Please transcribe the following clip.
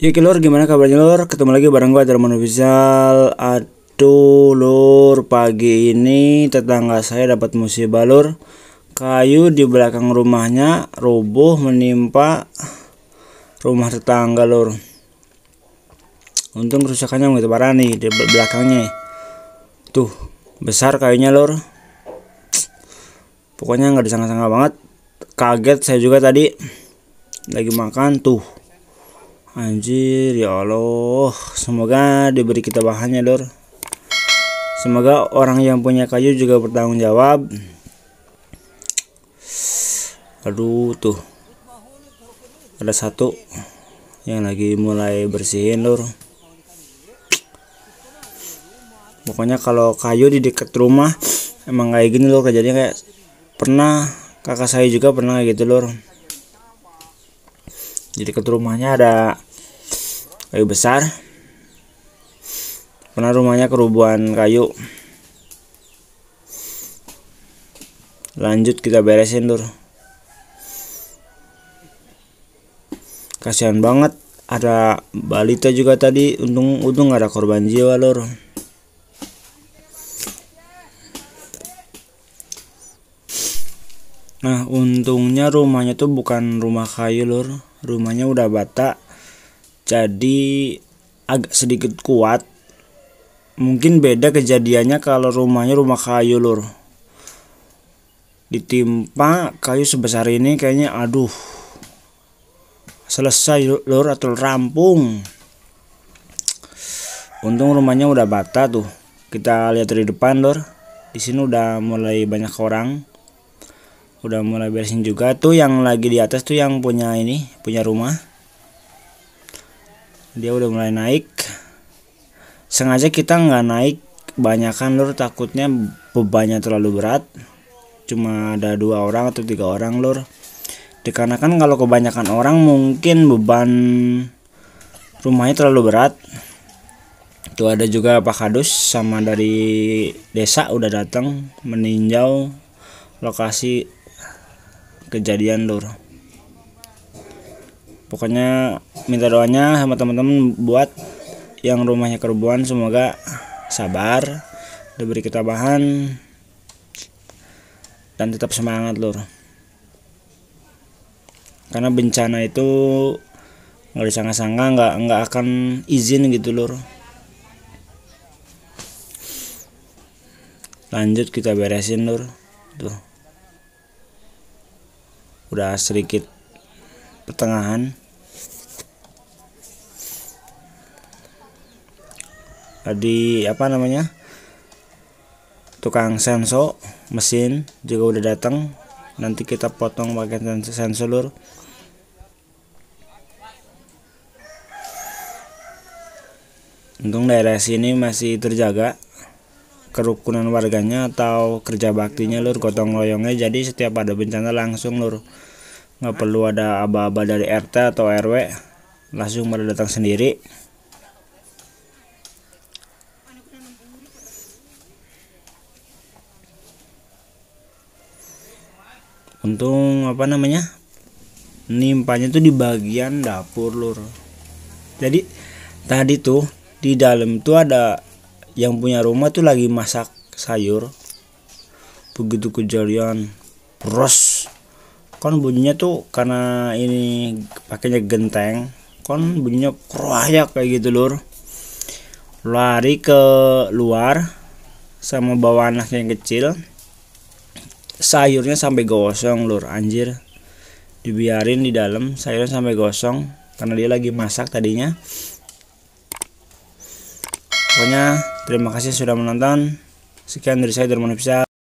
Yuki lor gimana kabarnya lor ketemu lagi bareng gue Darman Official Aduh lor pagi ini tetangga saya dapat musibah lor Kayu di belakang rumahnya roboh menimpa rumah tetangga lor Untung kerusakannya begitu parah nih di belakangnya Tuh besar kayunya lor Pokoknya nggak disangka-sangka banget Kaget saya juga tadi Lagi makan tuh Anjir ya Allah Semoga diberi kita bahannya lor Semoga orang yang punya kayu juga bertanggung jawab Aduh tuh Ada satu Yang lagi mulai bersihin lor Pokoknya kalau kayu di dekat rumah Emang kayak gini lor kejadian kayak Pernah kakak saya juga pernah gitu lor jadi ke rumahnya ada kayu besar karena rumahnya kerubuan kayu lanjut kita beresin dulu kasihan banget ada balita juga tadi untung untung ada korban jiwa lor nah untungnya rumahnya tuh bukan rumah kayu lor rumahnya udah bata jadi agak sedikit kuat mungkin beda kejadiannya kalau rumahnya rumah kayu lur ditimpa kayu sebesar ini kayaknya aduh selesai lur atau rampung untung rumahnya udah bata tuh kita lihat dari depan lur di sini udah mulai banyak orang udah mulai beresin juga tuh yang lagi di atas tuh yang punya ini punya rumah dia udah mulai naik sengaja kita nggak naik banyakan lur takutnya bebannya terlalu berat cuma ada dua orang atau tiga orang lur dikarenakan kalau kebanyakan orang mungkin beban rumahnya terlalu berat itu ada juga Pak Kadus sama dari desa udah datang meninjau lokasi kejadian lur pokoknya minta doanya sama teman-teman buat yang rumahnya kerubuan semoga sabar diberi ketabahan dan tetap semangat lur karena bencana itu nggak disangka-sangka nggak nggak akan izin gitu lur lanjut kita beresin lur tuh udah sedikit pertengahan di apa namanya tukang senso mesin juga udah datang nanti kita potong bagian senso lur untung daerah sini masih terjaga kerukunan warganya atau kerja baktinya lur gotong royongnya jadi setiap ada bencana langsung lur nggak perlu ada aba-aba dari RT atau RW langsung pada datang sendiri untung apa namanya nimpanya tuh di bagian dapur lur jadi tadi tuh di dalam tuh ada yang punya rumah tuh lagi masak sayur begitu kejadian pros kon bunyinya tuh karena ini pakainya genteng kon bunyinya kroyak kayak gitu lur lari ke luar sama bawa anaknya yang kecil sayurnya sampai gosong lur anjir dibiarin di dalam sayur sampai gosong karena dia lagi masak tadinya pokoknya terima kasih sudah menonton sekian dari saya Dermon